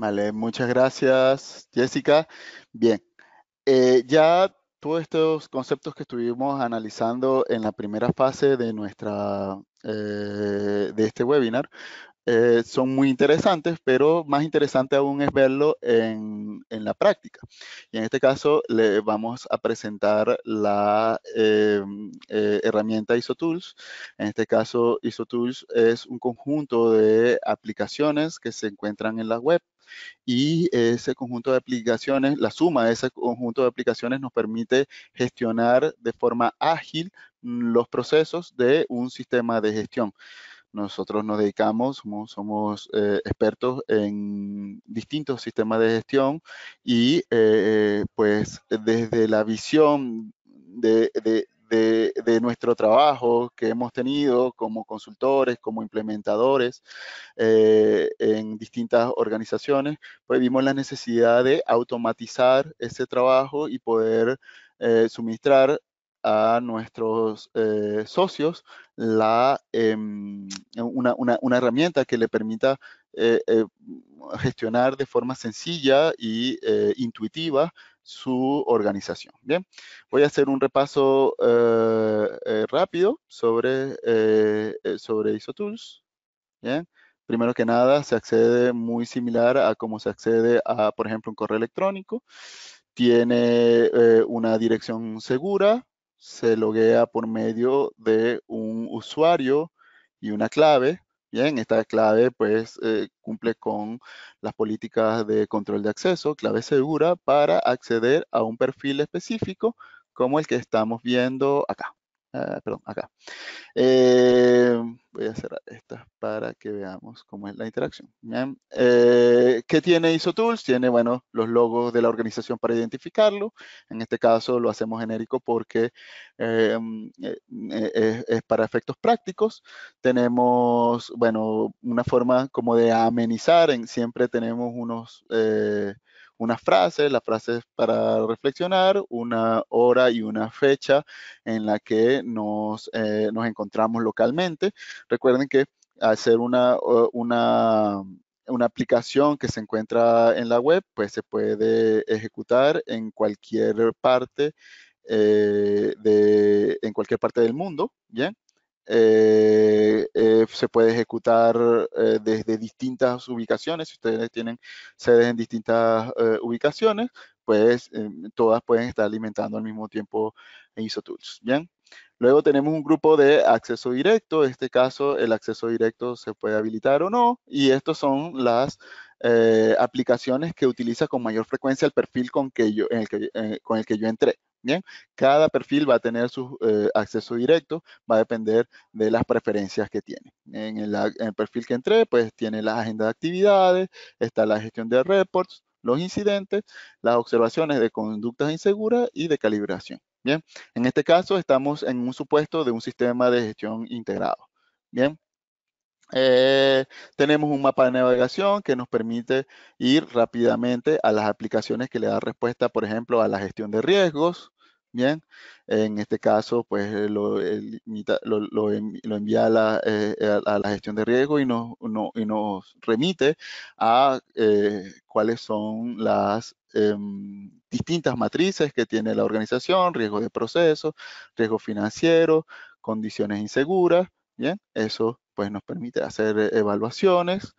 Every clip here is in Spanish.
Vale, muchas gracias, Jessica. Bien, eh, ya todos estos conceptos que estuvimos analizando en la primera fase de nuestra eh, de este webinar, eh, son muy interesantes, pero más interesante aún es verlo en, la práctica. Y en este caso le vamos a presentar la eh, eh, herramienta iso tools En este caso, iso tools es un conjunto de aplicaciones que se encuentran en la web y ese conjunto de aplicaciones, la suma de ese conjunto de aplicaciones nos permite gestionar de forma ágil los procesos de un sistema de gestión. Nosotros nos dedicamos, somos, eh, expertos en distintos sistemas de gestión y eh, pues desde la visión de, nuestro trabajo que hemos tenido como consultores, como implementadores eh, en distintas organizaciones, pues vimos la necesidad de automatizar ese trabajo y poder suministrar a nuestros eh, socios la, em, una, herramienta que le permita eh, eh, gestionar de forma sencilla e intuitiva su organización. Bien, voy a hacer un repaso rápido sobre, sobre IsoTools. primero que nada se accede muy similar a cómo se accede a, por ejemplo, un correo electrónico. Tiene una dirección segura, se loguea por medio de un usuario y una clave. Bien, esta clave pues eh, cumple con las políticas de control de acceso, clave segura para acceder a un perfil específico como el que estamos viendo acá. Ah, perdón, acá. Eh, voy a cerrar estas para que veamos cómo es la interacción. Eh, ¿Qué tiene IsoTools? Tiene, bueno, los logos de la organización para identificarlo. En este caso lo hacemos genérico porque em, eh, es, para efectos prácticos. Tenemos, bueno, una forma como de amenizar. En, siempre tenemos unos una frase, la frase es para reflexionar, una hora y una fecha en la que nos, eh, encontramos localmente. Recuerden que hacer una, una, una aplicación que se encuentra en la web, pues se puede ejecutar en cualquier parte eh, de, en cualquier parte del mundo, ¿bien? Eh, eh, se puede ejecutar eh, desde distintas ubicaciones. Si ustedes tienen sedes en distintas ubicaciones, pues todas pueden estar alimentando al mismo tiempo en IsoTools. Bien. Luego tenemos un grupo de acceso directo. En este caso, el acceso directo se puede habilitar o no. Y estas son las aplicaciones que utiliza con mayor frecuencia el perfil con, que con el que yo entré. Bien, cada perfil va a tener su eh, acceso directo, va a depender de las preferencias que tiene. En el, en el perfil que entré, pues tiene la agenda de actividades, está la gestión de reports, los incidentes, las observaciones de conductas inseguras y de calibración. Bien, en este caso estamos en un supuesto de un sistema de gestión integrado. Bien, eh, tenemos un mapa de navegación que nos permite ir rápidamente a las aplicaciones que le da respuesta, por ejemplo, a la gestión de riesgos. Bien, en este caso, pues eh, lo, lo, envía eh, a la, gestión de riesgo y nos, nos remite a eh, cuáles son las em, distintas matrices que tiene la organización, riesgo de proceso, riesgo financiero, condiciones inseguras. Bien, eso pues nos permite hacer eh, evaluaciones.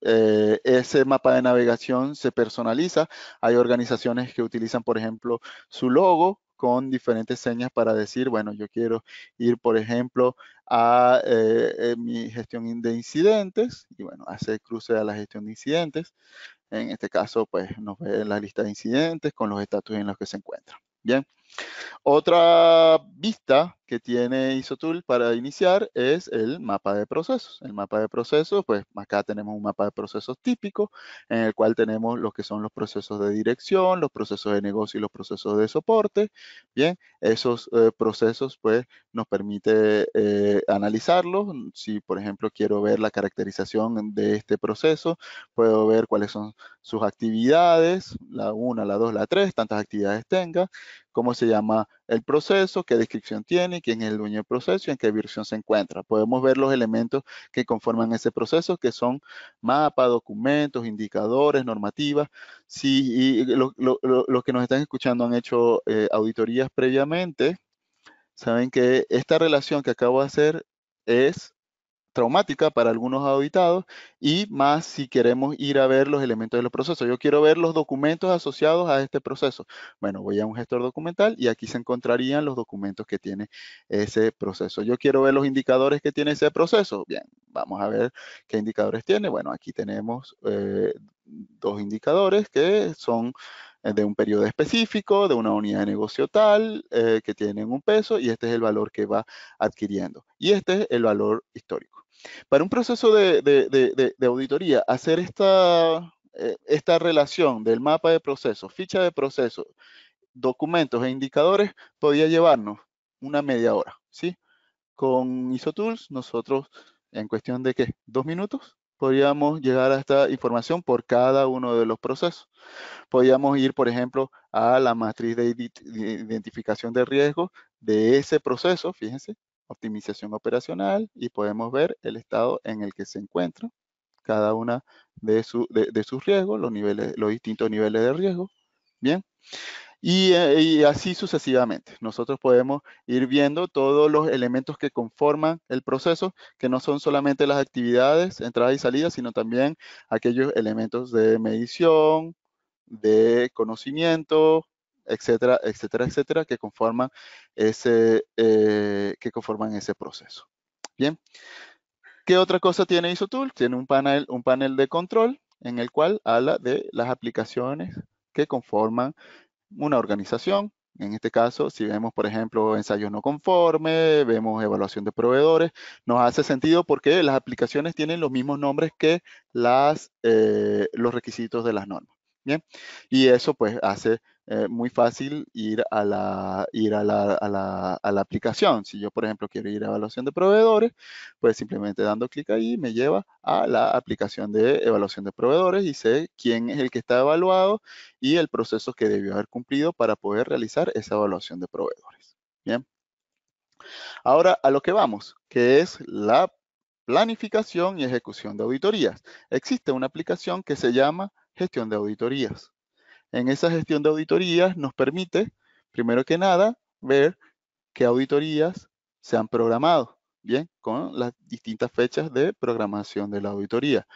Eh, ese mapa de navegación se personaliza. Hay organizaciones que utilizan, por ejemplo, su logo con diferentes señas para decir, bueno, yo quiero ir, por ejemplo, a eh, mi gestión de incidentes y, bueno, hacer cruce a la gestión de incidentes. En este caso, pues nos ve la lista de incidentes con los estatus en los que se encuentran. Bien. Otra vista que tiene IsoTool para iniciar es el mapa de procesos. El mapa de procesos, pues acá tenemos un mapa de procesos típico en el cual tenemos lo que son los procesos de dirección, los procesos de negocio y los procesos de soporte. Bien, esos eh, procesos pues nos permite eh, analizarlos. Si por ejemplo quiero ver la caracterización de este proceso, puedo ver cuáles son sus actividades, la 1, la 2, la 3, tantas actividades tenga cómo se llama el proceso, qué descripción tiene, quién es el dueño del proceso y en qué versión se encuentra. Podemos ver los elementos que conforman ese proceso, que son mapa, documentos, indicadores, normativas. Si los que nos están escuchando han hecho eh, auditorías previamente, saben que esta relación que acabo de hacer es traumática para algunos auditados y más si queremos ir a ver los elementos de los procesos. Yo quiero ver los documentos asociados a este proceso. Bueno, voy a un gestor documental y aquí se encontrarían los documentos que tiene ese proceso. Yo quiero ver los indicadores que tiene ese proceso. Bien, vamos a ver qué indicadores tiene. Bueno, aquí tenemos eh, dos indicadores que son eh, de un periodo específico, de una unidad de negocio tal, eh, que tienen un peso y este es el valor que va adquiriendo. Y este es el valor histórico. Para un proceso de, auditoría, hacer esta, eh, esta relación del mapa de proceso ficha de proceso documentos e indicadores podía llevarnos una media hora, ¿sí? Con IsoTools nosotros en cuestión de qué, dos minutos, podríamos llegar a esta información por cada uno de los procesos. Podríamos ir, por ejemplo, a la matriz de identificación de riesgo de ese proceso, fíjense, optimización operacional, y podemos ver el estado en el que se encuentra cada una de, sus riesgos, los, niveles, los distintos niveles de riesgo. Bien, eh, y, así sucesivamente. Nosotros podemos ir viendo todos los elementos que conforman el proceso, que no son solamente las actividades, entradas y salidas, sino también aquellos elementos de medición, de conocimiento, etcétera, etcétera, etcétera, que conforman ese, eh, que conforman ese proceso. Bien. ¿Qué otra cosa tiene IsoTool? Tiene un panel, un panel de control en el cual habla de las aplicaciones que conforman una organización. En este caso, si vemos, por ejemplo, ensayos no conformes, vemos evaluación de proveedores, nos hace sentido porque las aplicaciones tienen los mismos nombres que las, eh, los requisitos de las normas. Bien, y eso pues hace eh, muy fácil ir, a la, ir a la aplicación. Si yo, por ejemplo, quiero ir a evaluación de proveedores, pues simplemente dando clic ahí me lleva a la aplicación de evaluación de proveedores y sé quién es el que está evaluado y el proceso que debió haber cumplido para poder realizar esa evaluación de proveedores. Bien. Ahora a lo que vamos, que es la planificación y ejecución de auditorías. Existe una aplicación que se llama gestión de auditorías. En esa gestión de auditorías nos permite, primero que nada, ver qué auditorías se han programado, bien, con las distintas fechas de programación de la auditoría.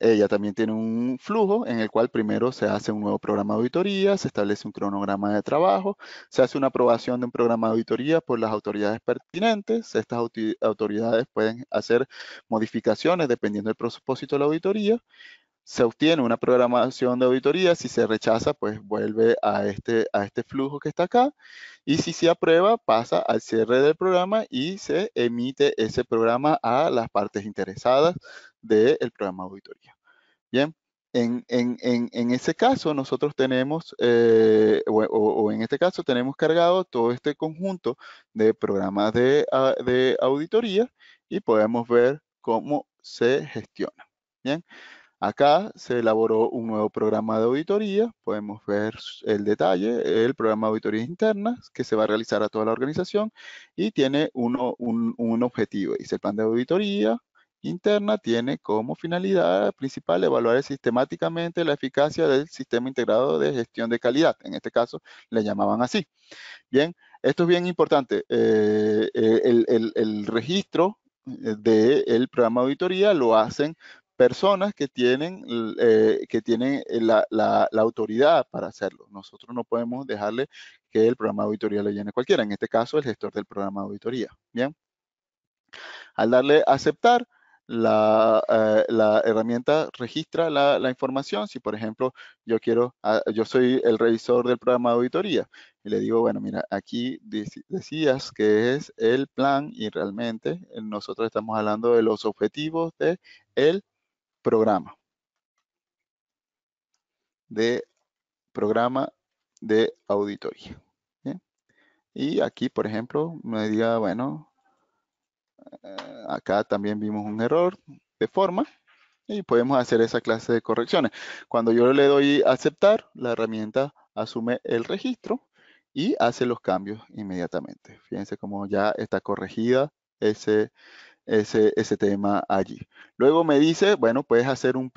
Ella también tiene un flujo en el cual primero se hace un nuevo programa de auditoría, se establece un cronograma de trabajo, se hace una aprobación de un programa de auditoría por las autoridades pertinentes. Estas autoridades pueden hacer modificaciones dependiendo del propósito de la auditoría se obtiene una programación de auditoría, si se rechaza, pues vuelve a este, a este flujo que está acá, y si se aprueba, pasa al cierre del programa y se emite ese programa a las partes interesadas del programa de auditoría. Bien, en, en, ese caso nosotros tenemos, eh, o, en este caso tenemos cargado todo este conjunto de programas de, de auditoría y podemos ver cómo se gestiona. Bien, Acá se elaboró un nuevo programa de auditoría, podemos ver el detalle, el programa de auditoría interna que se va a realizar a toda la organización y tiene un, objetivo, dice el plan de auditoría interna tiene como finalidad principal evaluar sistemáticamente la eficacia del sistema integrado de gestión de calidad, en este caso le llamaban así. Bien, esto es bien importante, eh, eh, el, registro eh, del programa de auditoría lo hacen personas que tienen, eh, que eh, la, autoridad para hacerlo. Nosotros no podemos dejarle que el programa de auditoría le llene cualquiera, en este caso el gestor del programa de auditoría. Bien. Al darle aceptar, eh, la, herramienta registra la, información. Si, por ejemplo, yo quiero, ah, yo soy el revisor del programa de auditoría y le digo, bueno, mira, aquí decías que es el plan y realmente nosotros estamos hablando de los objetivos del el programa. De programa de auditoría. Y aquí, por ejemplo, me diga, bueno, eh, acá también vimos un error de forma y podemos hacer esa clase de correcciones. Cuando yo le doy aceptar, la herramienta asume el registro y hace los cambios inmediatamente. Fíjense cómo ya está corregida ese ese, ese tema allí. Luego me dice, bueno, puedes hacer un,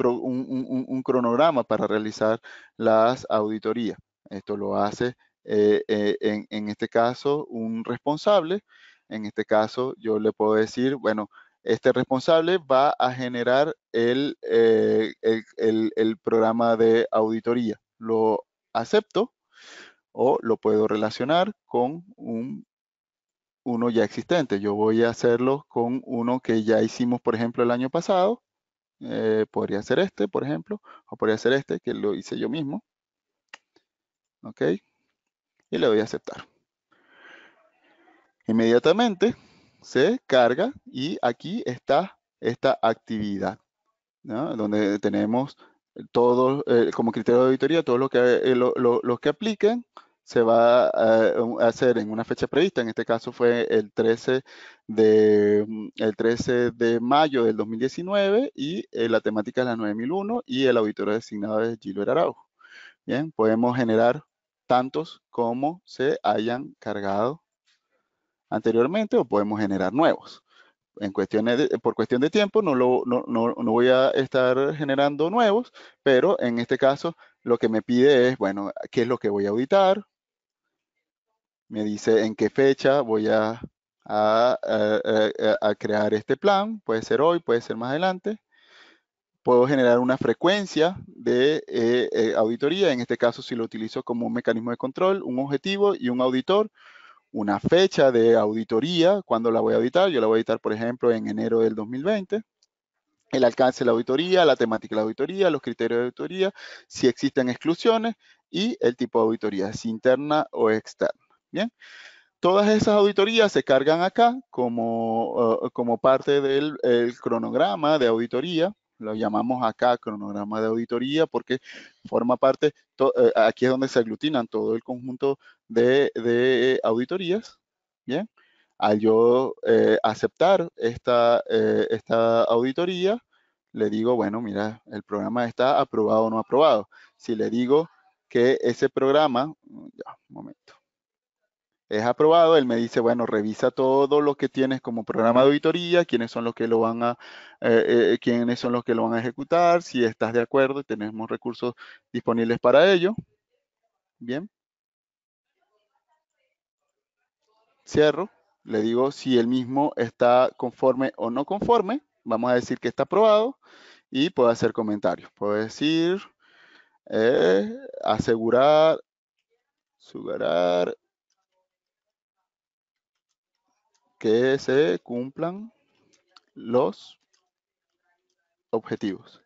cronograma para realizar las auditorías. Esto lo hace, eh, eh, en, este caso, un responsable. En este caso, yo le puedo decir, bueno, este responsable va a generar el eh, programa de auditoría. Lo acepto o lo puedo relacionar con un uno ya existente. Yo voy a hacerlo con uno que ya hicimos, por ejemplo, el año pasado. Eh, podría ser este, por ejemplo, o podría ser este, que lo hice yo mismo. ¿Ok? Y le voy a aceptar. Inmediatamente se carga y aquí está esta actividad, donde tenemos todo, eh, como criterio de auditoría, todos que, eh, los que apliquen, se va um, a, hacer en una fecha prevista, en este caso fue el 13 de, mm, el 13 de mayo del 2019 y eh, la temática es la 9001 y el auditor designado es Gilbert Araujo. Bien, podemos generar tantos como se hayan cargado anteriormente o podemos generar nuevos. En cuestiones por cuestión de tiempo no, no voy a estar generando nuevos, pero en este caso lo que me pide es, bueno, qué es lo que voy a auditar, me dice en qué fecha voy a, a, crear este plan. Puede ser hoy, puede ser más adelante. Puedo generar una frecuencia de eh, eh, auditoría. En este caso, si lo utilizo como un mecanismo de control, un objetivo y un auditor. Una fecha de auditoría, cuando la voy a auditar. Yo la voy a editar, por ejemplo, en enero del 2020 el alcance de la auditoría, la temática de la auditoría, los criterios de auditoría, si existen exclusiones y el tipo de auditoría, si interna o externa. Bien. Todas esas auditorías se cargan acá como, eh, parte del cronograma de auditoría. Lo llamamos acá cronograma de auditoría porque forma parte, eh, aquí es donde se aglutinan todo el conjunto de, auditorías. Bien. Al yo eh, aceptar esta, esta auditoría, le digo, bueno, mira, el programa está aprobado o no aprobado. Si le digo que ese programa, ya, un momento es aprobado, él me dice, bueno, revisa todo lo que tienes como programa de auditoría, quiénes son los que lo van a, eh, eh, eh, son los que lo van a ejecutar, si estás de acuerdo y tenemos recursos disponibles para ello. Bien. Cierro. Le digo si el mismo está conforme o no conforme. Vamos a decir que está aprobado y puedo hacer comentarios. Puedo decir, asegurar, sugerar. que se cumplan los objetivos.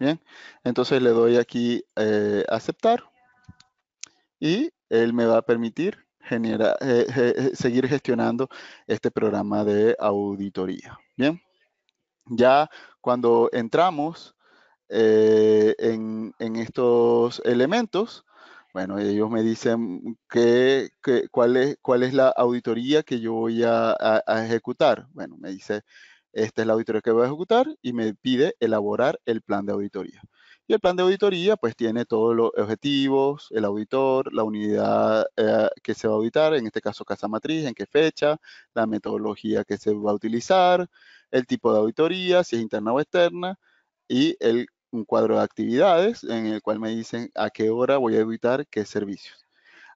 Bien, entonces le doy aquí eh, aceptar y él me va a permitir generar, eh, eh, seguir gestionando este programa de auditoría. Bien, ya cuando entramos en, en estos elementos, bueno, ellos me dicen que, cuál, es, cuál es la auditoría que yo voy a, ejecutar. Bueno, me dice, esta es la auditoría que voy a ejecutar y me pide elaborar el plan de auditoría. Y el plan de auditoría pues tiene todos los objetivos, el auditor, la unidad eh, que se va a auditar, en este caso Casa Matriz, en qué fecha, la metodología que se va a utilizar, el tipo de auditoría, si es interna o externa, y el un cuadro de actividades en el cual me dicen a qué hora voy a evitar qué servicios,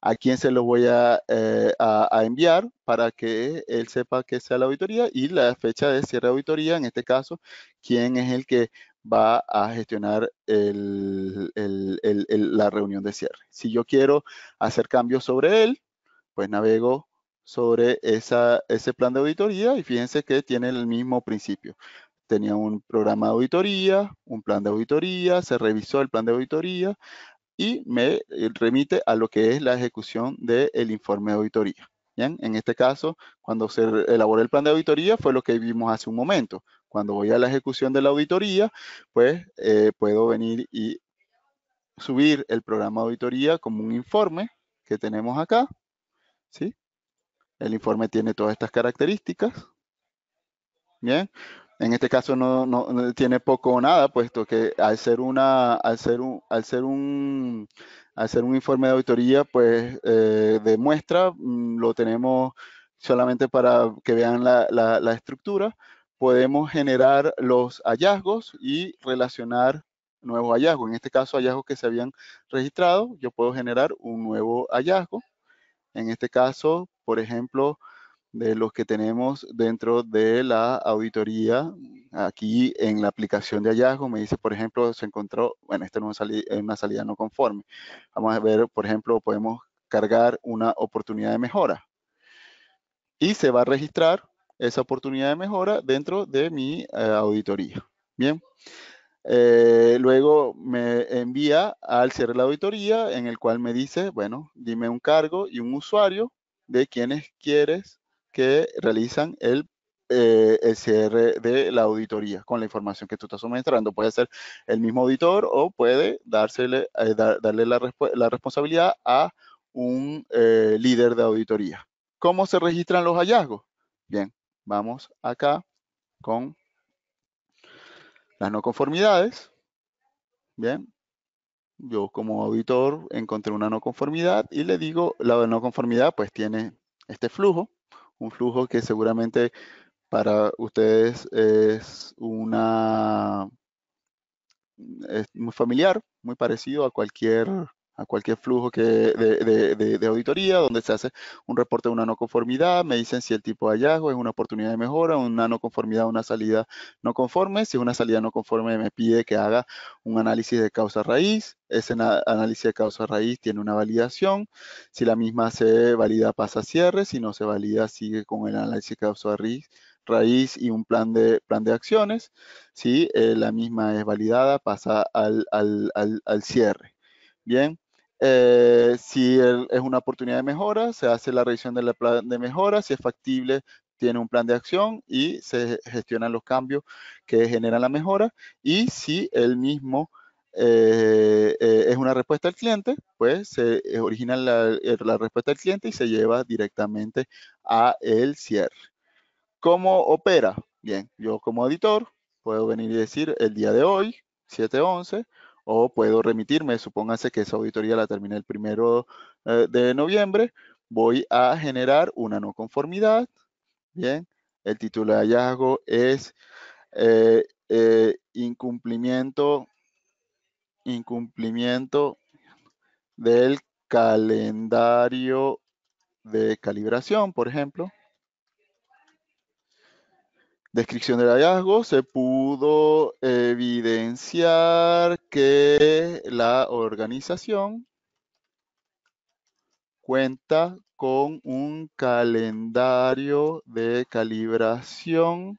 a quién se los voy eh, a, enviar para que él sepa que sea la auditoría y la fecha de cierre de auditoría, en este caso, quién es el que va a gestionar la reunión de cierre. Si yo quiero hacer cambios sobre él, pues navego sobre esa, ese plan de auditoría y fíjense que tiene el mismo principio tenía un programa de auditoría, un plan de auditoría, se revisó el plan de auditoría y me eh, remite a lo que es la ejecución del informe de auditoría. ¿Bien? En este caso, cuando se elaboró el plan de auditoría fue lo que vimos hace un momento. Cuando voy a la ejecución de la auditoría, pues eh, puedo venir y subir el programa de auditoría como un informe que tenemos acá. ¿sí? El informe tiene todas estas características. Bien, en este caso no, tiene poco o nada, puesto que al ser una, al ser un, al ser un, al un informe de auditoría, pues eh, demuestra, de mm, lo tenemos solamente para que vean la, la estructura. Podemos generar los hallazgos y relacionar nuevos hallazgos. En este caso, hallazgos que se habían registrado, yo puedo generar un nuevo hallazgo. En este caso, por ejemplo, de los que tenemos dentro de la auditoría. Aquí en la aplicación de hallazgo me dice, por ejemplo, se encontró, bueno, esta no es una salida no conforme. Vamos a ver, por ejemplo, podemos cargar una oportunidad de mejora. Y se va a registrar esa oportunidad de mejora dentro de mi eh, auditoría. Bien. Eh, luego me envía al cierre de la auditoría en el cual me dice, bueno, dime un cargo y un usuario de quienes quieres que realizan eh, el, cierre de la auditoría con la información que tú estás suministrando. Puede ser el mismo auditor o puede dársele, eh, darle la, responsabilidad a un eh, líder de auditoría. ¿Cómo se registran los hallazgos? Bien, vamos acá con las no conformidades. Bien, yo como auditor encontré una no conformidad y le digo, la no conformidad pues tiene este flujo un flujo que seguramente para ustedes es una es muy familiar, muy parecido a cualquier ah a cualquier flujo de, auditoría donde se hace un reporte de una no conformidad, me dicen si el tipo de hallazgo es una oportunidad de mejora, una no conformidad, una salida no conforme. Si es una salida no conforme, me pide que haga un análisis de causa raíz. Ese análisis de causa raíz tiene una validación. Si la misma se valida, pasa a cierre. Si no se valida, sigue con el análisis de causa raíz raíz y un plan de, plan de acciones, si eh, la misma es validada, pasa al, al cierre. Bien, eh, si es una oportunidad de mejora, se hace la revisión del plan de mejora, si es factible, tiene un plan de acción y se gestionan los cambios que generan la mejora. Y si el mismo eh, eh, es una respuesta al cliente, pues se origina la, respuesta al cliente y se lleva directamente a el cierre. ¿Cómo opera? Bien, yo como editor puedo venir y decir el día de hoy, 711, 11 o puedo remitirme, supóngase que esa auditoría la termine el primero eh, de noviembre, voy a generar una no conformidad, bien, el título de hallazgo es eh, eh, incumplimiento, incumplimiento del calendario de calibración, por ejemplo, descripción del hallazgo, se pudo evidenciar que la organización cuenta con un calendario de calibración,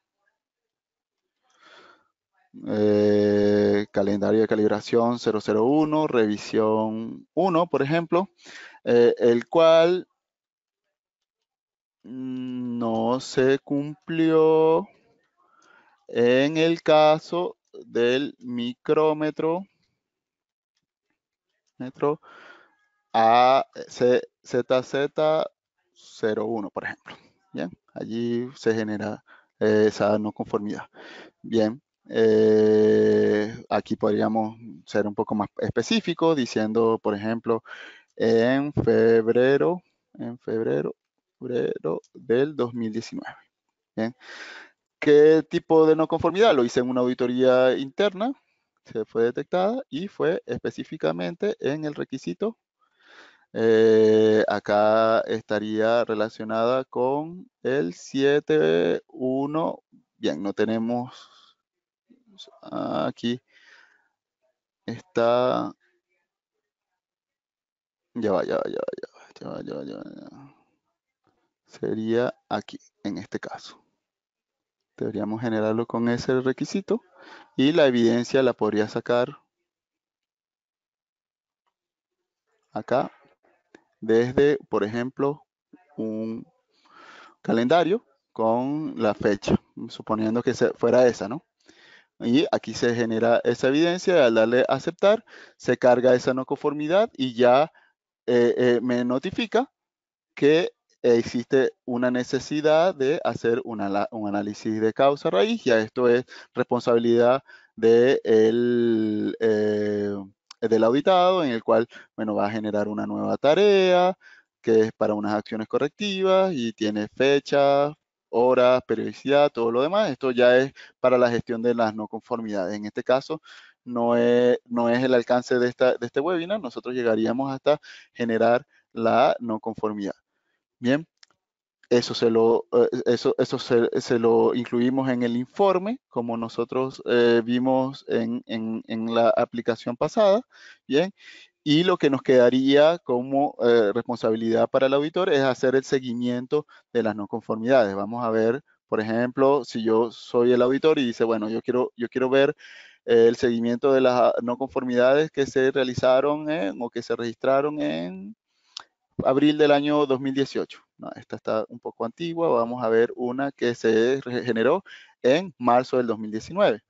eh, calendario de calibración 001, revisión 1, por ejemplo, eh, el cual mm, no se cumplió en el caso del micrómetro, metro AZZ01, por ejemplo. Bien, allí se genera eh, esa no conformidad. Bien, eh, aquí podríamos ser un poco más específicos diciendo, por ejemplo, en febrero, en febrero, febrero del 2019. Bien. ¿Qué tipo de no conformidad? Lo hice en una auditoría interna, se fue detectada y fue específicamente en el requisito. Eh, acá estaría relacionada con el 7.1. Bien, no tenemos aquí. Está... Ya ya va, ya va, ya va, ya va, ya va, ya va. Sería aquí, en este caso. Deberíamos generarlo con ese requisito y la evidencia la podría sacar acá desde, por ejemplo, un calendario con la fecha, suponiendo que fuera esa, ¿no? Y aquí se genera esa evidencia al darle a aceptar, se carga esa no conformidad y ya eh, eh, me notifica que existe una necesidad de hacer un análisis de causa-raíz, ya esto es responsabilidad de eh, del auditado, en el cual bueno, va a generar una nueva tarea que es para unas acciones correctivas y tiene fecha, horas, periodicidad, todo lo demás. Esto ya es para la gestión de las no conformidades. En este caso, no es, no es el alcance de este webinar. Nosotros llegaríamos hasta generar la no conformidad. Bien, eso se lo, eh, eso, se, lo incluimos en el informe, como nosotros eh, vimos en, la aplicación pasada, ¿bien? Y lo que nos quedaría como eh, responsabilidad para el auditor es hacer el seguimiento de las no conformidades. Vamos a ver, por ejemplo, si yo soy el auditor y dice, bueno, yo quiero, yo quiero ver el seguimiento de las no conformidades que se realizaron o que se registraron en abril del año 2018. esta está un poco antigua, vamos a ver una que se generó en marzo del 2019.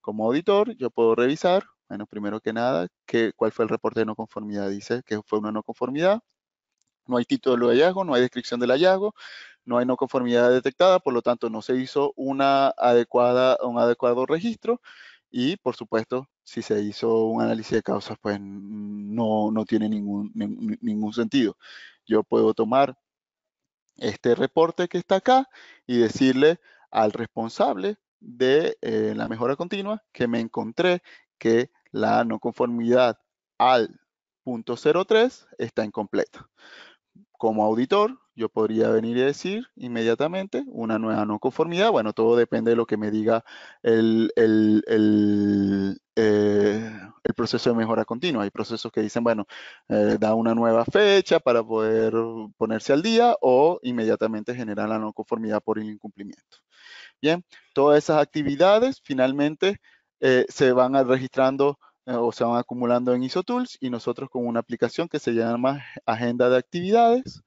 Como auditor, yo puedo revisar, bueno, primero que nada, que, cuál fue el reporte de no conformidad. Dice que fue una no conformidad, no hay título de hallazgo, no hay descripción del hallazgo, no hay no conformidad detectada, por lo tanto no se hizo una adecuada, un adecuado registro y por supuesto, si se hizo un análisis de causas, pues no, tiene ningún, sentido. Yo puedo tomar este reporte que está acá y decirle al responsable de eh, la mejora continua que me encontré que la no conformidad al punto 03 está incompleta. Como auditor, yo podría venir y decir inmediatamente una nueva no conformidad. Bueno, todo depende de lo que me diga el, eh, proceso de mejora continua. Hay procesos que dicen, bueno, eh, da una nueva fecha para poder ponerse al día o inmediatamente genera la no conformidad por el incumplimiento. Bien, todas esas actividades finalmente eh, se van registrando o se van acumulando en IsoTools y nosotros con una aplicación que se llama Agenda de Actividades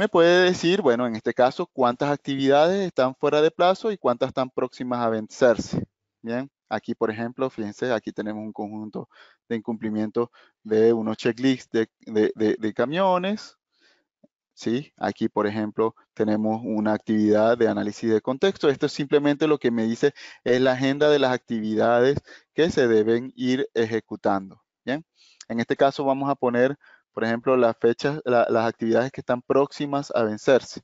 me puede decir, bueno, en este caso, cuántas actividades están fuera de plazo y cuántas están próximas a vencerse. Bien, aquí, por ejemplo, fíjense, aquí tenemos un conjunto de incumplimiento de unos checklists de, camiones. ¿Sí? Aquí, por ejemplo, tenemos una actividad de análisis de contexto. Esto es simplemente lo que me dice es la agenda de las actividades que se deben ir ejecutando. Bien, en este caso vamos a poner por ejemplo, las fechas, las actividades que están próximas a vencerse.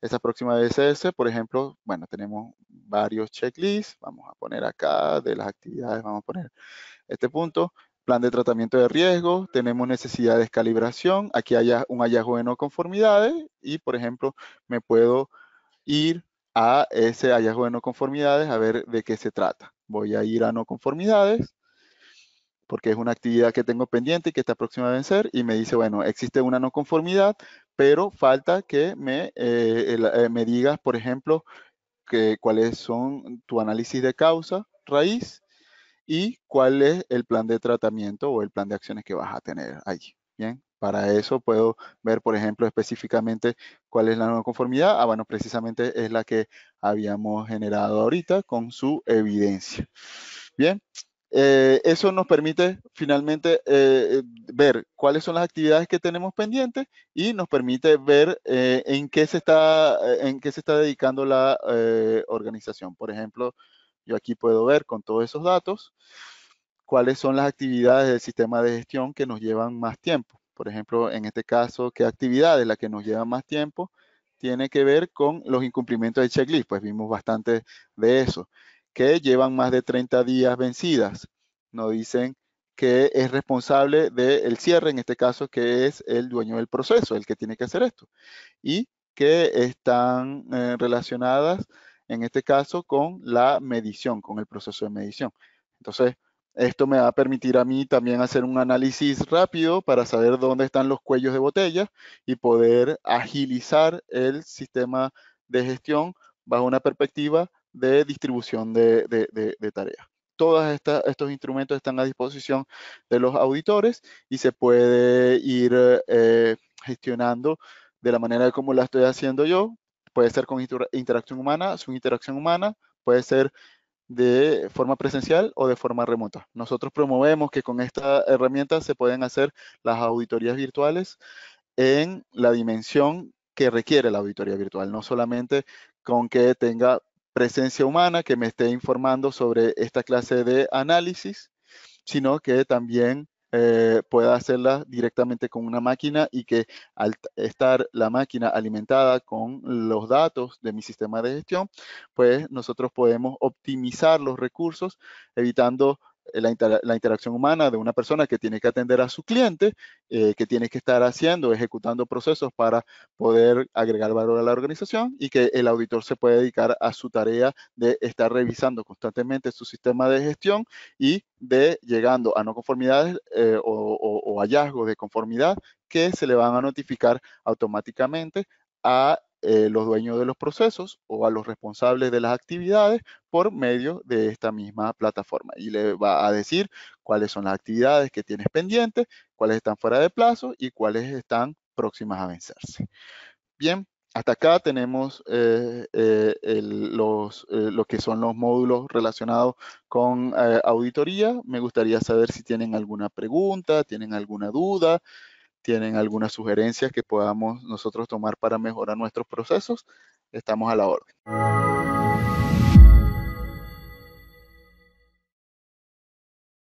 Esa próxima vencerse por ejemplo, bueno, tenemos varios checklists. Vamos a poner acá de las actividades, vamos a poner este punto. Plan de tratamiento de riesgo, tenemos necesidades de calibración. Aquí hay un hallazgo de no conformidades y, por ejemplo, me puedo ir a ese hallazgo de no conformidades a ver de qué se trata. Voy a ir a no conformidades porque es una actividad que tengo pendiente y que está próxima a vencer y me dice, bueno, existe una no conformidad, pero falta que me, eh, eh, me digas, por ejemplo, que, cuáles son tu análisis de causa, raíz y cuál es el plan de tratamiento o el plan de acciones que vas a tener allí. Bien, para eso puedo ver, por ejemplo, específicamente cuál es la no conformidad. Ah, bueno, precisamente es la que habíamos generado ahorita con su evidencia. Bien, eh, eso nos permite finalmente eh, ver cuáles son las actividades que tenemos pendientes y nos permite ver eh, en, qué se está, en qué se está dedicando la organización. Por ejemplo, yo aquí puedo ver con todos esos datos cuáles son las actividades del sistema de gestión que nos llevan más tiempo. Por ejemplo, en este caso, qué actividades la que nos lleva más tiempo tiene que ver con los incumplimientos de checklist, pues vimos bastante de eso que llevan más de 30 días vencidas. no dicen que es responsable del cierre, en este caso, que es el dueño del proceso, el que tiene que hacer esto. Y que están eh, relacionadas, en este caso, con la medición, con el proceso de medición. Entonces, esto me va a permitir a mí también hacer un análisis rápido para saber dónde están los cuellos de botella y poder agilizar el sistema de gestión bajo una perspectiva de distribución de, tareas. Todos estos instrumentos están a disposición de los auditores y se puede ir eh, gestionando de la manera como la estoy haciendo yo. Puede ser con interacción humana, su interacción humana, puede ser de forma presencial o de forma remota. Nosotros promovemos que con esta herramienta se pueden hacer las auditorías virtuales en la dimensión que requiere la auditoría virtual, no solamente con que tenga presencia humana que me esté informando sobre esta clase de análisis, sino que también eh, pueda hacerla directamente con una máquina y que al estar la máquina alimentada con los datos de mi sistema de gestión, pues nosotros podemos optimizar los recursos evitando eh, la, interacción humana de una persona que tiene que atender a su cliente, eh, que tiene que estar haciendo, ejecutando procesos para poder agregar valor a la organización y que el auditor se puede dedicar a su tarea de estar revisando constantemente su sistema de gestión y de llegando a no conformidades eh, o, o hallazgos de conformidad que se le van a notificar automáticamente a eh, los dueños de los procesos o a los responsables de las actividades por medio de esta misma plataforma. Y le va a decir cuáles son las actividades que tienes pendientes, cuáles están fuera de plazo y cuáles están próximas a vencerse. Bien, hasta acá tenemos eh, eh, lo que son los módulos relacionados con auditoría. Me gustaría saber si tienen alguna pregunta, tienen alguna duda tienen algunas sugerencias que podamos nosotros tomar para mejorar nuestros procesos, estamos a la orden.